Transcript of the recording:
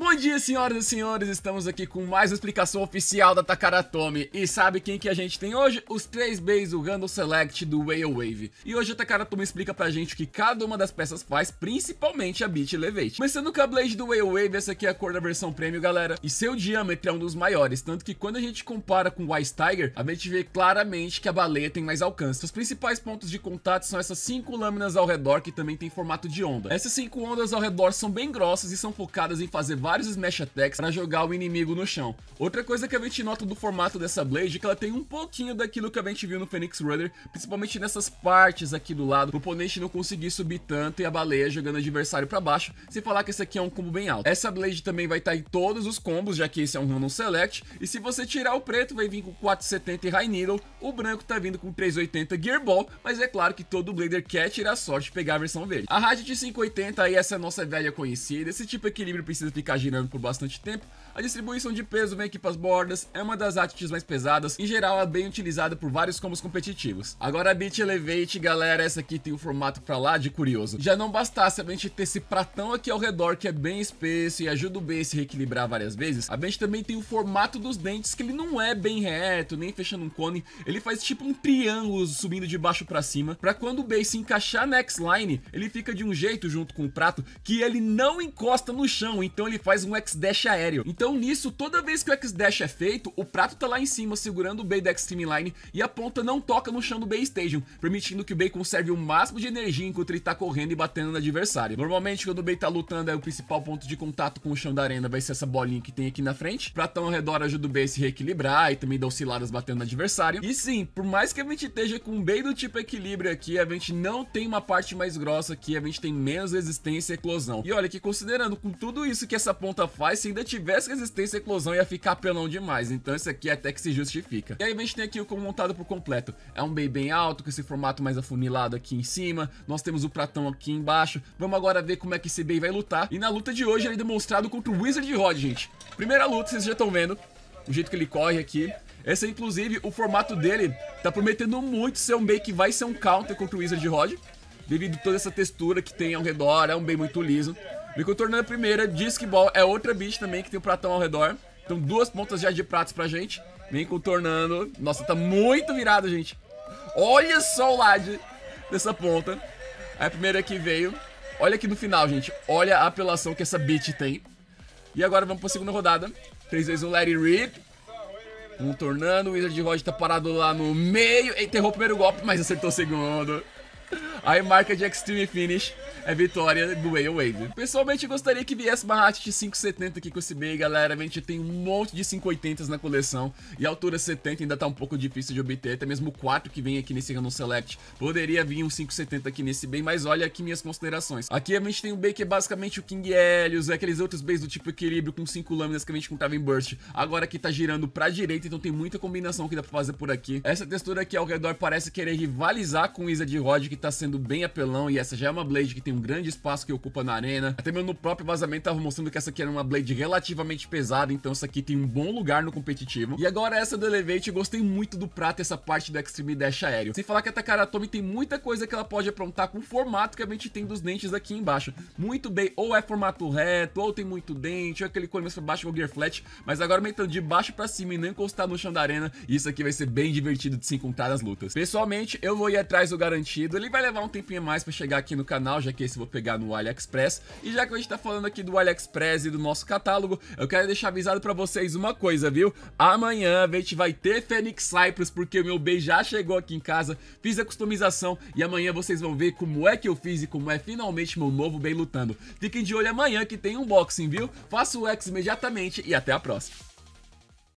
Bom dia, senhoras e senhores, estamos aqui com mais uma explicação oficial da Takaratomi. E sabe quem que a gente tem hoje? Os 3 Bs do Random Select do Whale Wave. E hoje a Takaratomi explica pra gente o que cada uma das peças faz, principalmente a Beat Levate. Começando com a Blade do Whale Wave, essa aqui é a cor da versão Premium, galera. E seu diâmetro é um dos maiores, tanto que quando a gente compara com o Wise Tiger, a gente vê claramente que a baleia tem mais alcance. Os principais pontos de contato são essas 5 lâminas ao redor, que também tem formato de onda. Essas 5 ondas ao redor são bem grossas e são focadas em fazer vários smash attacks para jogar o inimigo no chão. Outra coisa que a gente nota do formato dessa Blade é que ela tem um pouquinho daquilo que a gente viu no Phoenix Runner, principalmente nessas partes aqui do lado, O oponente não conseguir subir tanto e a baleia jogando o adversário para baixo, sem falar que esse aqui é um combo bem alto. Essa Blade também vai estar tá em todos os combos, já que esse é um random select, e se você tirar o preto vai vir com 470 High Needle, o branco tá vindo com 380 Gear Ball, mas é claro que todo Blader quer tirar sorte e pegar a versão verde. A Rádio de 580 aí essa é a nossa velha conhecida, esse tipo de equilíbrio precisa ficar girando por bastante tempo. A distribuição de peso vem aqui para as bordas, é uma das atitudes mais pesadas, em geral é bem utilizada por vários combos competitivos. Agora a Beat Elevate, galera, essa aqui tem o um formato para lá de curioso. Já não bastasse a gente ter esse pratão aqui ao redor que é bem espesso e ajuda o B a se reequilibrar várias vezes, a gente também tem o formato dos dentes que ele não é bem reto, nem fechando um cone, ele faz tipo um triângulo subindo de baixo para cima, para quando o B se encaixar na X-Line, ele fica de um jeito junto com o prato que ele não encosta no chão, então ele ele faz um X-Dash aéreo. Então nisso, toda vez que o X-Dash é feito, o prato tá lá em cima segurando o Bay da Extreme Line e a ponta não toca no chão do Bay Stadium, permitindo que o Bay conserve o máximo de energia enquanto ele tá correndo e batendo no adversário. Normalmente quando o Bay tá lutando, é o principal ponto de contato com o chão da arena vai ser essa bolinha que tem aqui na frente. O pratão ao redor ajuda o Bay a se reequilibrar e também dá osciladas batendo no adversário. E sim, por mais que a gente esteja com um Bay do tipo equilíbrio aqui, a gente não tem uma parte mais grossa aqui, a gente tem menos resistência e eclosão. E olha que considerando com tudo isso que essa essa ponta faz, se ainda tivesse resistência a eclosão ia ficar pelão demais, então isso aqui até que se justifica. E aí a gente tem aqui o combo montado por completo, é um bem bem alto, com esse formato mais afunilado aqui em cima, nós temos o pratão aqui embaixo, vamos agora ver como é que esse bem vai lutar, e na luta de hoje ele é demonstrado contra o Wizard Rod, gente. Primeira luta, vocês já estão vendo, o jeito que ele corre aqui, esse, é, inclusive, o formato dele tá prometendo muito ser um bem que vai ser um counter contra o Wizard Rod. Devido a toda essa textura que tem ao redor, é um bem muito liso. Bicultor a primeira, Disque Ball é outra beat também que tem o pratão ao redor. Então duas pontas já de pratos pra gente. Vem contornando. Nossa, tá muito virado, gente. Olha só o lad dessa ponta. É a primeira que veio. Olha aqui no final, gente. Olha a apelação que essa beat tem. E agora vamos pra segunda rodada. 3, vezes o Larry rip. Contornando. O Wizard Rod tá parado lá no meio. Enterrou o primeiro golpe, mas acertou o segundo. Aí marca de Extreme Finish é vitória do Way Wave. Pessoalmente gostaria que viesse uma Hatch de 570 aqui com esse meio, galera. A gente tem um monte de 580s na coleção e a altura 70 ainda tá um pouco difícil de obter. Até mesmo o 4 que vem aqui nesse Random Select. Poderia vir um 570 aqui nesse bem, mas olha aqui minhas considerações. Aqui a gente tem um B que é basicamente o King Helios, é aqueles outros Bs do tipo Equilíbrio com 5 lâminas que a gente contava em Burst. Agora aqui tá girando pra direita, então tem muita combinação que dá pra fazer por aqui. Essa textura aqui ao redor parece querer rivalizar com o Isa de Rod, que tá sendo bem apelão e essa já é uma Blade que tem um grande espaço que ocupa na arena. Até mesmo no próprio vazamento tava mostrando que essa aqui era uma Blade relativamente pesada, então essa aqui tem um bom lugar no competitivo. E agora essa do Elevate, gostei muito do prato essa parte do Extreme Dash aéreo. Sem falar que a Takaratomi tem muita coisa que ela pode aprontar com o formato que a gente tem dos dentes aqui embaixo. Muito bem, ou é formato reto, ou tem muito dente, ou é aquele cone mais pra baixo com o Gear Flat, mas agora aumentando de baixo pra cima e não encostar no chão da arena, isso aqui vai ser bem divertido de se encontrar nas lutas. Pessoalmente, eu vou ir atrás do garantido, ele ele vai levar um tempinho mais para chegar aqui no canal, já que esse eu vou pegar no AliExpress. E já que a gente tá falando aqui do AliExpress e do nosso catálogo, eu quero deixar avisado para vocês uma coisa, viu? Amanhã a gente vai ter Fênix Cypress, porque o meu bem já chegou aqui em casa, fiz a customização e amanhã vocês vão ver como é que eu fiz e como é finalmente meu novo bem lutando. Fiquem de olho amanhã que tem unboxing, viu? Faça o X imediatamente e até a próxima.